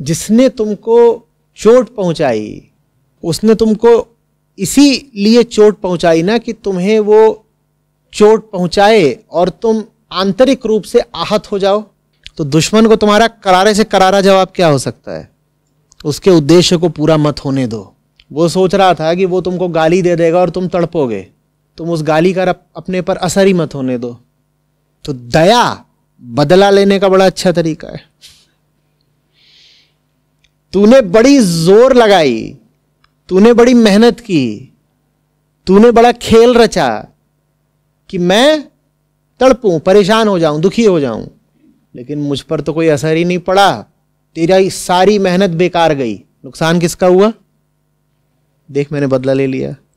जिसने तुमको चोट पहुंचाई उसने तुमको इसी लिए चोट पहुंचाई ना कि तुम्हें वो चोट पहुंचाए और तुम आंतरिक रूप से आहत हो जाओ तो दुश्मन को तुम्हारा करारे से करारा जवाब क्या हो सकता है उसके उद्देश्य को पूरा मत होने दो वो सोच रहा था कि वो तुमको गाली दे देगा और तुम तड़पोगे तुम उस गाली का अपने पर असर ही मत होने दो तो दया बदला लेने का बड़ा अच्छा तरीका है तूने बड़ी जोर लगाई तूने बड़ी मेहनत की तूने बड़ा खेल रचा कि मैं तड़पू परेशान हो जाऊं दुखी हो जाऊं लेकिन मुझ पर तो कोई असर ही नहीं पड़ा तेरा सारी मेहनत बेकार गई नुकसान किसका हुआ देख मैंने बदला ले लिया